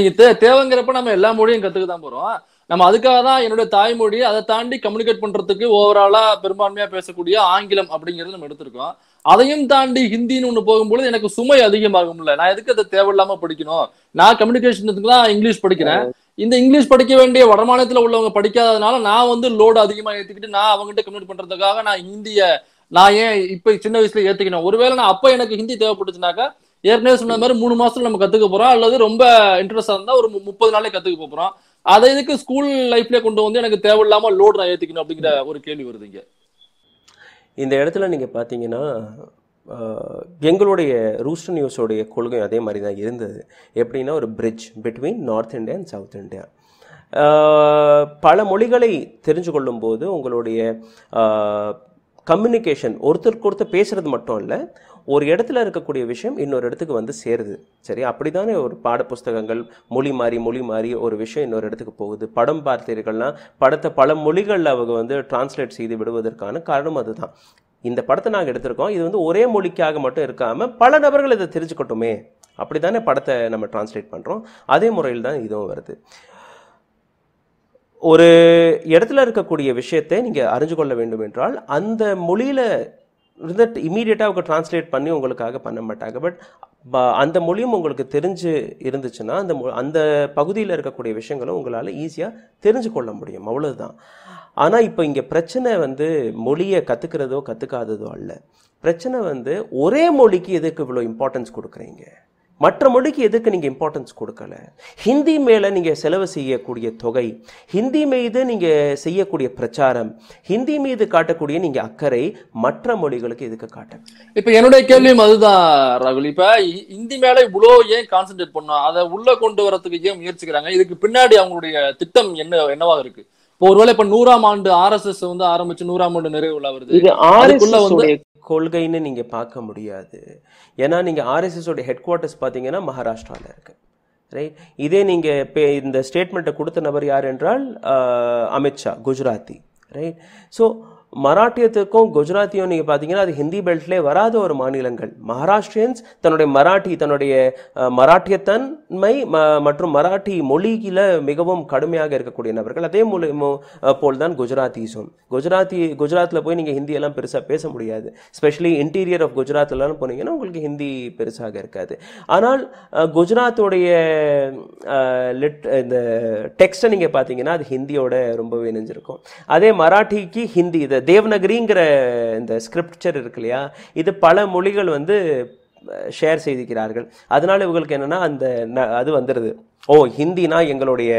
அது தேவைங்கிறப்ப நம்ம எல்லா மொழியும் கத்துக்க தான் போறோம் நம்ம அதுக்காக தான் என்னுடைய தாய்மொழி அதை தாண்டி கம்யூனிகேட் பண்றதுக்கு ஓவராலா பெரும்பான்மையா பேசக்கூடிய ஆங்கிலம் அப்படிங்கிறது நம்ம எடுத்திருக்கோம் அதையும் தாண்டி ஹிந்தின்னு ஒன்று போகும்போது எனக்கு சுமை அதிகமாகும்ல நான் எதுக்கு அதை தேவையில்லாம படிக்கணும் நான் கம்யூனிகேஷனுக்கு தான் இங்கிலீஷ் படிக்கிறேன் இந்த இங்கிலீஷ் படிக்க வேண்டிய வடமாநிலத்தில் உள்ளவங்க படிக்காததுனால நான் வந்து லோடு அதிகமாக ஏற்றிக்கிட்டு நான் அவங்ககிட்ட கம்யூனிட் பண்ணுறதுக்காக நான் ஹிந்தியை நான் ஏன் இப்போ சின்ன வயசுல ஏற்றுக்கணும் ஒருவேளை நான் அப்போ எனக்கு ஹிந்தி தேவைப்பட்டுச்சுனாக்கா ஏற்கனவே சொன்ன மாதிரி மூணு மாசத்துல நம்ம கத்துக்க போறோம் அல்லது ரொம்ப இன்ட்ரெஸ்டா இருந்தா ஒரு முப்பது நாளே கத்துக்க போறோம் அதை இதுக்கு ஸ்கூல் லைஃப்ல கொண்டு வந்து எனக்கு தேவையில்லாம லோடு நான் ஏத்திக்கணும் அப்படிங்கிற ஒரு கேள்வி வருது இங்க இந்த இடத்துல நீங்க பாத்தீங்கன்னா எங்களுடைய ரூஸ்டர் நியூஸோடைய கொள்கை அதே மாதிரி தான் இருந்தது எப்படின்னா ஒரு bridge between north India and south India பல மொழிகளை தெரிஞ்சு கொள்ளும்போது உங்களுடைய கம்யூனிகேஷன் ஒருத்தருக்கு ஒருத்தர் பேசுகிறது மட்டும் இல்லை ஒரு இடத்துல இருக்கக்கூடிய விஷயம் இன்னொரு இடத்துக்கு வந்து சேருது சரி அப்படி தானே ஒரு பாடப்புஸ்தகங்கள் மொழி மாறி மொழி மாறி ஒரு விஷயம் இன்னொரு இடத்துக்கு போகுது படம் பார்த்தீர்கள்னா படத்தை பல மொழிகளில் அவங்க வந்து டிரான்ஸ்லேட் செய்து விடுவதற்கான காரணம் அதுதான் இந்த படத்தை நாங்கள் எடுத்திருக்கோம் இது வந்து ஒரே மொழிக்காக மட்டும் இருக்காமல் பல நபர்கள் இதை தெரிஞ்சுக்கட்டுமே அப்படி தானே படத்தை நம்ம டிரான்ஸ்லேட் பண்ணுறோம் அதே முறையில் தான் இதுவும் வருது ஒரு இடத்துல இருக்கக்கூடிய விஷயத்தை நீங்கள் அறிஞ்சு கொள்ள வேண்டும் என்றால் அந்த மொழியில் இருந்து இமீடியட்டாக அவங்க டிரான்ஸ்லேட் பண்ணி உங்களுக்காக பண்ண மாட்டாங்க பட் அந்த மொழியும் உங்களுக்கு தெரிஞ்சு இருந்துச்சுன்னா அந்த அந்த பகுதியில் இருக்கக்கூடிய விஷயங்களும் உங்களால் ஈஸியாக தெரிஞ்சு கொள்ள முடியும் அவ்வளவுதான் ஆனால் இப்போ இங்கே பிரச்சனை வந்து மொழியை கற்றுக்கிறதோ கற்றுக்காததோ அல்ல பிரச்சனை வந்து ஒரே மொழிக்கு எதுக்கு இவ்வளோ இம்பார்ட்டன்ஸ் கொடுக்குறீங்க மற்ற மொழிக்கு எதுக்கு நீங்கள் இம்பார்ட்டன்ஸ் கொடுக்கல ஹிந்தி மேலே நீங்கள் செலவு செய்யக்கூடிய தொகை ஹிந்தி மீது நீங்கள் செய்யக்கூடிய பிரச்சாரம் ஹிந்தி மீது காட்டக்கூடிய நீங்கள் அக்கறை மற்ற மொழிகளுக்கு எதுக்கு காட்ட இப்போ என்னுடைய கேள்வியும் அதுதான் ராகுல் இப்போ ஹிந்தி மேலே இவ்வளோ ஏன் கான்சென்ட்ரேட் பண்ணோம் அதை உள்ளே கொண்டு வரத்துக்கு ஏன் முயற்சிக்கிறாங்க இதுக்கு பின்னாடி அவங்களுடைய திட்டம் என்ன என்னவாக இருக்குது இப்போ ஒருவேளை இப்ப நூறாம் ஆண்டு ஆர் எஸ் எஸ் வந்து ஆரம்பிச்சு நூறாம் ஆண்டு நிறைவுல வருது இது வந்து கொள்கைன்னு நீங்க பார்க்க முடியாது ஏன்னா நீங்க எஸ் உடைய ஹெட் குவார்ட்டர்ஸ் பாத்தீங்கன்னா மகாராஷ்டிரால இருக்கு ரைட் இதே நீங்க இந்த ஸ்டேட்மெண்ட்டை கொடுத்த நபர் யார் என்றால் அமித்ஷா குஜராத்தி ரைட் ஸோ மராட்டியத்துக்கும் குஜராத்தியும் நீங்கள் பார்த்தீங்கன்னா அது ஹிந்தி பெல்ட்லேயே வராத ஒரு மாநிலங்கள் மகாராஷ்டிரியன்ஸ் தன்னுடைய மராட்டி தன்னுடைய மராட்டியத்தன்மை மற்றும் மராட்டி மொழியில் மிகவும் கடுமையாக இருக்கக்கூடிய நபர்கள் அதே மூலியமோ போல் தான் குஜராத்திஸும் குஜராத்தி குஜராத்தில் போய் நீங்கள் ஹிந்தியெல்லாம் பெருசாக பேச முடியாது ஸ்பெஷலி இன்டீரியர் ஆஃப் குஜராத்லாம் போனீங்கன்னா உங்களுக்கு ஹிந்தி பெருசாக இருக்காது ஆனால் குஜராத்தோடைய லிட் இந்த டெக்ஸ்ட்டை நீங்கள் பார்த்தீங்கன்னா அது ஹிந்தியோட ரொம்பவே இணைஞ்சிருக்கும் அதே மராட்டிக்கு ஹிந்தி இதை தேவநகரிங்கிற இந்த ஸ்கிரிப்டர் இருக்கு இல்லையா இது பல மொழிகள் வந்து ஷேர் செய்திருக்கிறார்கள் அதனால இவங்களுக்கு என்னென்னா அந்த அது வந்துடுது ஓ ஹிந்தினா எங்களுடைய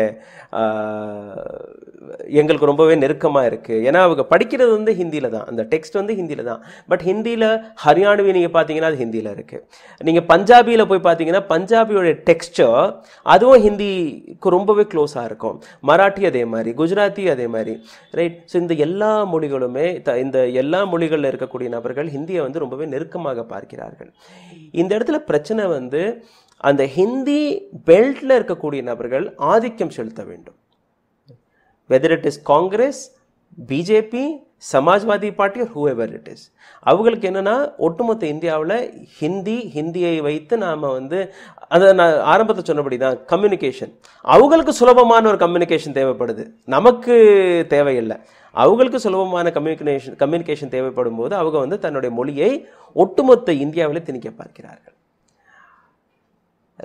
எங்களுக்கு ரொம்பவே நெருக்கமாக இருக்குது ஏன்னா அவங்க படிக்கிறது வந்து ஹிந்தியில் தான் அந்த டெக்ஸ்ட் வந்து ஹிந்தியில் தான் பட் ஹிந்தியில் ஹரியானவி நீங்கள் பார்த்தீங்கன்னா அது ஹிந்தியில் இருக்குது நீங்கள் பஞ்சாபியில் போய் பார்த்தீங்கன்னா பஞ்சாபியோடைய டெக்ஸ்டர் அதுவும் ஹிந்திக்கு ரொம்பவே க்ளோஸாக இருக்கும் மராட்டி அதே மாதிரி குஜராத்தி அதே மாதிரி ரைட் ஸோ இந்த எல்லா மொழிகளுமே த இந்த எல்லா மொழிகளில் இருக்கக்கூடிய நபர்கள் ஹிந்தியை வந்து ரொம்பவே நெருக்கமாக பார்க்கிறார்கள் இந்த இடத்துல பிரச்சனை வந்து அந்த ஹிந்தி பெல்ட்டில் இருக்கக்கூடிய நபர்கள் ஆதிக்கம் செலுத்த வேண்டும் whether it is Congress BJP Samajwadi party whoever it is அவங்களுக்கு என்னென்னா ஒட்டுமொத்த இந்தியாவில் ஹிந்தி ஹிந்தியை வைத்து நாம் வந்து அதை நான் ஆரம்பத்தை சொன்னபடி தான் கம்யூனிகேஷன் அவங்களுக்கு சுலபமான ஒரு கம்யூனிகேஷன் தேவைப்படுது நமக்கு தேவையில்லை அவங்களுக்கு சுலபமான கம்யூனிகேஷன் கம்யூனிகேஷன் தேவைப்படும் போது அவங்க வந்து தன்னுடைய மொழியை ஒட்டுமொத்த இந்தியாவில் திணிக்க பார்க்கிறார்கள்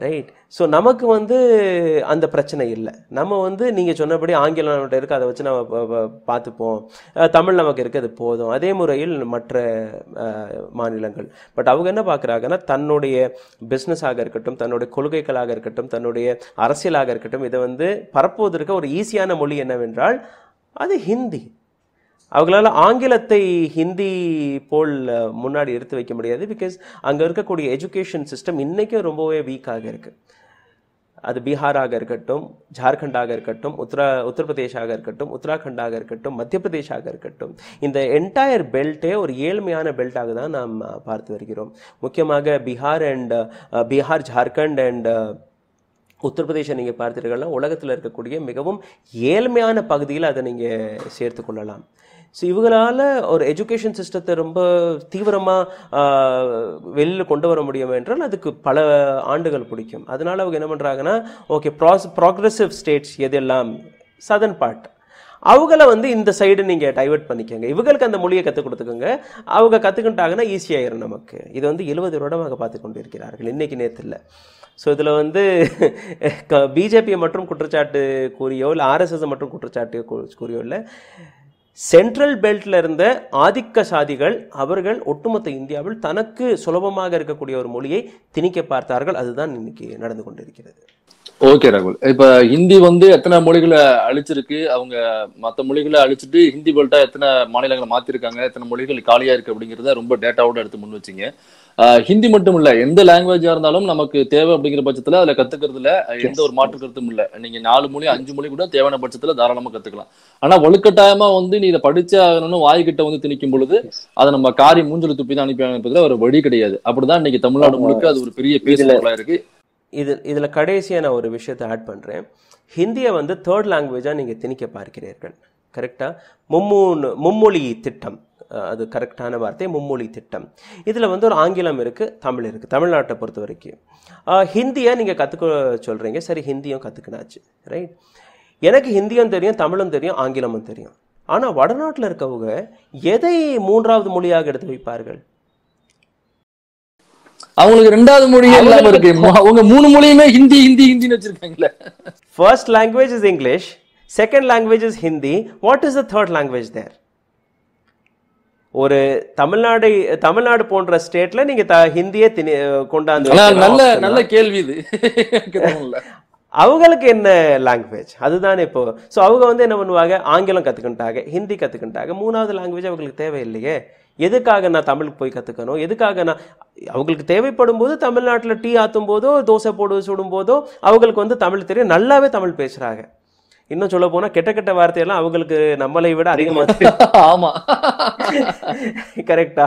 ரைட் ஸோ நமக்கு வந்து அந்த பிரச்சனை இல்லை நம்ம வந்து நீங்கள் சொன்னபடி ஆங்கிலம் நம்மகிட்ட இருக்குது அதை வச்சு நம்ம பார்த்துப்போம் தமிழ் நமக்கு இருக்குது போதும் அதே முறையில் மற்ற மாநிலங்கள் பட் அவங்க என்ன பார்க்குறாங்கன்னா தன்னுடைய பிஸ்னஸாக இருக்கட்டும் தன்னுடைய கொள்கைகளாக இருக்கட்டும் தன்னுடைய அரசியலாக இருக்கட்டும் இதை வந்து பரப்புவதற்கு ஒரு ஈஸியான மொழி என்னவென்றால் அது ஹிந்தி அவங்களால ஆங்கிலத்தை ஹிந்தி போல் முன்னாடி எடுத்து வைக்க முடியாது பிகாஸ் அங்கே இருக்கக்கூடிய எஜுகேஷன் சிஸ்டம் இன்றைக்கும் ரொம்பவே வீக்காக இருக்குது அது பீகாராக இருக்கட்டும் ஜார்க்கண்டாக இருக்கட்டும் உத்தரா உத்தரப்பிரதேஷாக இருக்கட்டும் உத்தராகண்டாக இருக்கட்டும் மத்திய பிரதேஷாக இருக்கட்டும் இந்த என்டையர் பெல்ட்டே ஒரு ஏழ்மையான பெல்ட்டாக தான் நாம் பார்த்து வருகிறோம் முக்கியமாக பீகார் அண்ட் பீகார் ஜார்க்கண்ட் அண்ட் உத்தரப்பிரதேச நீங்கள் பார்த்துருக்கலாம் உலகத்தில் இருக்கக்கூடிய மிகவும் ஏழ்மையான பகுதியில் அதை நீங்கள் சேர்த்து கொள்ளலாம் ஸோ இவங்களால் ஒரு எஜுகேஷன் சிஸ்டத்தை ரொம்ப தீவிரமாக வெளியில் கொண்டு வர முடியும் என்றால் அதுக்கு பல ஆண்டுகள் பிடிக்கும் அதனால் அவங்க என்ன பண்ணுறாங்கன்னா ஓகே ப்ராஸ் ப்ராக்ரெசிவ் ஸ்டேட்ஸ் எதெல்லாம் சதன் பார்ட் அவங்கள வந்து இந்த சைடு நீங்கள் டைவெர்ட் பண்ணிக்கோங்க இவங்களுக்கு அந்த மொழியை கற்றுக் கொடுத்துக்கோங்க அவங்க கற்றுக்கிட்டாங்கன்னா ஈஸியாயிரும் நமக்கு இது வந்து எழுபது வருடமாக பார்த்து கொண்டு இருக்கிறார்கள் இன்றைக்கி நேரத்தில் ஸோ இதில் வந்து பிஜேபியை மட்டும் குற்றச்சாட்டு கூறியோ இல்லை ஆர்எஸ்எஸ் மட்டும் குற்றச்சாட்டு கூறியோ இல்லை சென்ட்ரல் பெல்ட்டில் இருந்த ஆதிக்க சாதிகள் அவர்கள் ஒட்டுமொத்த இந்தியாவில் தனக்கு சுலபமாக இருக்கக்கூடிய ஒரு மொழியை திணிக்க பார்த்தார்கள் அதுதான் இன்னைக்கு நடந்து கொண்டிருக்கிறது ஓகே ராகுல் இப்ப ஹிந்தி வந்து எத்தனை மொழிகளை அழிச்சிருக்கு அவங்க மற்ற மொழிகளை அழிச்சிட்டு ஹிந்தி பெல்ட்டா எத்தனை மாநிலங்களை மாத்திருக்காங்க எத்தனை மொழிகள் காலியா இருக்கு அப்படிங்கிறத ரொம்ப டேட்டாவோட எடுத்து முன் வச்சிங்க ஹிந்தி மட்டும் இல்ல எந்த லாங்குவேஜா இருந்தாலும் நமக்கு தேவை அப்படிங்கிற பட்சத்துல அதுல கத்துக்கிறதுல எந்த ஒரு மாற்று கருத்தும் இல்ல நீங்க நாலு மொழி அஞ்சு மொழி கூட தேவையான பட்சத்துல தாராளமா கத்துக்கலாம் ஆனா வலுக்கட்டாயமா வந்து நீ இதை படிச்சே ஆகணும்னு வாய்கிட்ட வந்து திணிக்கும் பொழுது அதை நம்ம காரி மூஞ்சல் துப்பி தான் அனுப்பி ஒரு வழி கிடையாது அப்படிதான் இன்னைக்கு தமிழ்நாடு முழுக்க அது ஒரு பெரிய பேசலா இருக்கு இது இதில் கடைசியா நான் ஒரு விஷயத்த ஆட் பண்ணுறேன் ஹிந்தியை வந்து தேர்ட் லாங்குவேஜாக நீங்கள் திணிக்க பார்க்கிறீர்கள் கரெக்டாக மும்மூணு மும்மொழி திட்டம் அது கரெக்டான வார்த்தை மும்மொழி திட்டம் இதில் வந்து ஒரு ஆங்கிலம் இருக்குது தமிழ் இருக்குது தமிழ்நாட்டை பொறுத்த வரைக்கும் ஹிந்தியை நீங்கள் கற்றுக்க சொல்கிறீங்க சரி ஹிந்தியும் கற்றுக்கினாச்சு ரைட் எனக்கு ஹிந்தியும் தெரியும் தமிழும் தெரியும் ஆங்கிலமும் தெரியும் ஆனால் வடநாட்டில் இருக்கவங்க எதை மூன்றாவது மொழியாக எடுத்து வைப்பார்கள் அவங்களுக்கு ரெண்டாவது மொழியே இல்லாம இருக்கு அவங்க மூணு மொழியுமே ஹிந்தி ஹிந்தி ஹிந்தின்னு வச்சிருக்காங்களே first language is English second language is Hindi what is the third language there ஒரு தமிழ்நாடு தமிழ்நாடு போன்ற ஸ்டேட்ல நீங்க ஹிந்தியே தினி கொண்டாந்து நல்ல நல்ல கேள்வி இது அவங்களுக்கு என்ன லாங்குவேஜ் அதுதான் இப்போ ஸோ அவங்க வந்து என்ன பண்ணுவாங்க ஆங்கிலம் கற்றுக்கிட்டாங்க ஹிந்தி கற்றுக்கிட்டாங்க மூணாவது லாங்குவேஜ் அவங்களுக்கு தேவையில்லையே எதுக்காக நான் தமிழுக்கு போய் கற்றுக்கணும் எதுக்காக நான் அவங்களுக்கு தேவைப்படும் போது தமிழ்நாட்டில் டீ ஆற்றும் போதோ தோசை போடு சுடும் போதோ அவங்களுக்கு வந்து தமிழ் தெரியும் நல்லாவே தமிழ் பேசுகிறாங்க இன்னும் சொல்ல போனா கெட்ட கெட்ட வார்த்தையெல்லாம் அவங்களுக்கு நம்மளை விட அதிகமாக ஆமா கரெக்டா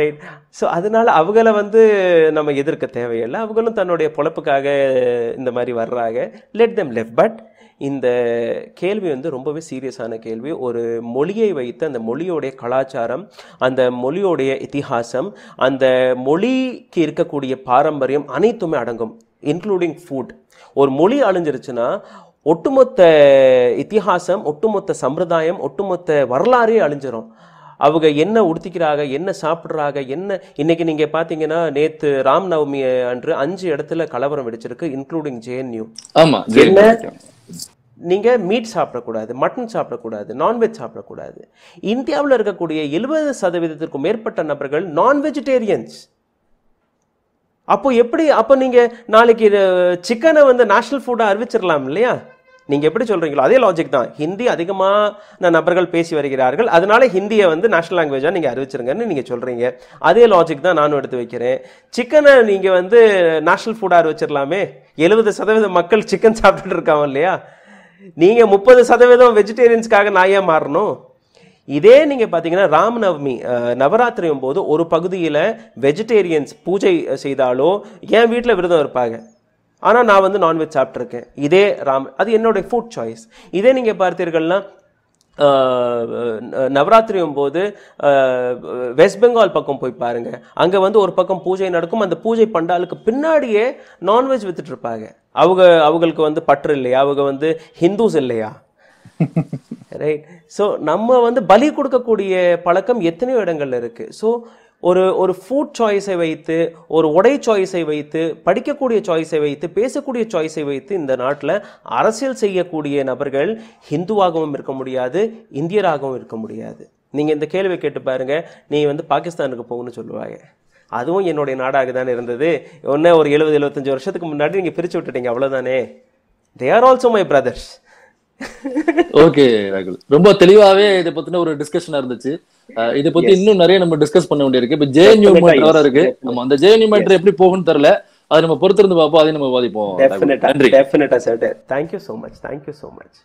ரைட் ஸோ அதனால அவங்கள வந்து நம்ம எதிர்க்க தேவையில்லை அவங்களும் தன்னுடைய பொழப்புக்காக இந்த மாதிரி வர்றாங்க லெட் தெம் லெவ் பட் இந்த கேள்வி வந்து ரொம்பவே சீரியஸான கேள்வி ஒரு மொழியை வைத்து அந்த மொழியோடைய கலாச்சாரம் அந்த மொழியோடைய இத்திஹாசம் அந்த மொழிக்கு இருக்கக்கூடிய பாரம்பரியம் அனைத்துமே அடங்கும் இன்க்ளூடிங் ஃபுட் ஒரு மொழி அழிஞ்சிருச்சுன்னா ஒட்டுமொத்த இத்திஹாசம் ஒட்டுமொத்த சம்பிரதாயம் ஒட்டுமொத்த வரலாறே அழிஞ்சிரும் அவங்க என்ன உடுத்திக்கிறாங்க என்ன சாப்பிட்றாங்க என்ன இன்னைக்கு நீங்கள் பார்த்தீங்கன்னா நேற்று ராம் நவமி அன்று அஞ்சு இடத்துல கலவரம் வெடிச்சிருக்கு இன்க்ளூடிங் ஜேஎன்யூ ஆமாம் என்ன நீங்கள் மீட் சாப்பிடக்கூடாது மட்டன் சாப்பிடக்கூடாது நான்வெஜ் சாப்பிடக்கூடாது இந்தியாவில் இருக்கக்கூடிய எழுபது சதவீதத்திற்கும் மேற்பட்ட நபர்கள் நான் வெஜிடேரியன்ஸ் அப்போ எப்படி அப்போ நீங்கள் நாளைக்கு சிக்கனை வந்து நேஷ்னல் ஃபுட்டாக அறிவிச்சிடலாம் இல்லையா நீங்கள் எப்படி சொல்கிறீங்களோ அதே லாஜிக் தான் ஹிந்தி அதிகமான நபர்கள் பேசி வருகிறார்கள் அதனால ஹிந்தியை வந்து நேஷனல் லாங்குவேஜாக நீங்கள் அறிவிச்சிருங்கன்னு நீங்கள் சொல்கிறீங்க அதே லாஜிக் தான் நானும் எடுத்து வைக்கிறேன் சிக்கனை நீங்கள் வந்து நேஷனல் ஃபுட்டாக அறிவிச்சிடலாமே எழுபது சதவீதம் மக்கள் சிக்கன் சாப்பிட்டுட்டு இருக்காங்க இல்லையா நீங்கள் முப்பது சதவீதம் வெஜிடேரியன்ஸ்க்காக நாயாக மாறணும் இதே நீங்கள் பார்த்தீங்கன்னா ராமநவமி நவராத்திரியும் போது ஒரு பகுதியில் வெஜிடேரியன்ஸ் பூஜை செய்தாலோ என் வீட்டில் விரதம் இருப்பாங்க ஆனால் நான் வந்து நான்வெஜ் சாப்பிட்ருக்கேன் இதே ராம் அது என்னுடைய ஃபுட் சாய்ஸ் இதே நீங்கள் பார்த்தீர்கள்னா நவராத்திரியும் போது வெஸ்ட் பெங்கால் பக்கம் போய் பாருங்கள் அங்கே வந்து ஒரு பக்கம் பூஜை நடக்கும் அந்த பூஜை பண்டாலுக்கு பின்னாடியே நான்வெஜ் வித்துட்டு இருப்பாங்க அவங்க அவங்களுக்கு வந்து பற்று இல்லையா அவங்க வந்து ஹிந்துஸ் இல்லையா ரைட் ஸோ நம்ம வந்து பலி கொடுக்கக்கூடிய பழக்கம் எத்தனையோ இடங்கள்ல இருக்குது ஸோ ஒரு ஒரு ஃபுட் சாய்ஸை வைத்து ஒரு உடை சாய்ஸை வைத்து படிக்கக்கூடிய சாய்ஸை வைத்து பேசக்கூடிய சாய்ஸை வைத்து இந்த நாட்டில் அரசியல் செய்யக்கூடிய நபர்கள் ஹிந்துவாகவும் இருக்க முடியாது இந்தியராகவும் இருக்க முடியாது நீங்கள் இந்த கேள்வியை கேட்டு பாருங்கள் நீ வந்து பாகிஸ்தானுக்கு போகணும்னு சொல்லுவாங்க அதுவும் என்னுடைய நாடாக தான் இருந்தது ஒன்று ஒரு எழுபது எழுபத்தஞ்சு வருஷத்துக்கு முன்னாடி நீங்கள் பிரித்து விட்டுட்டீங்க அவ்வளோதானே they are also my brothers okay ராகுல் ரொம்ப தெளிவாகவே இதை பற்றின ஒரு டிஸ்கஷனாக இருந்துச்சு இது பத்தி இன்னும் நிறைய நம்ம டிஸ்கஸ் பண்ண வேண்டியிருக்கு இப்ப ஜேஎன்யூ மேட்ரு வேற இருக்கு நம்ம அந்த ஜேஎன்யூ மேட்ரு எப்படி போகும்னு தெரியல அதை நம்ம பொறுத்திருந்து பார்ப்போம் அதையும் நம்ம பாதிப்போம் நன்றி டெஃபினட்டா sir thank you so much thank you so much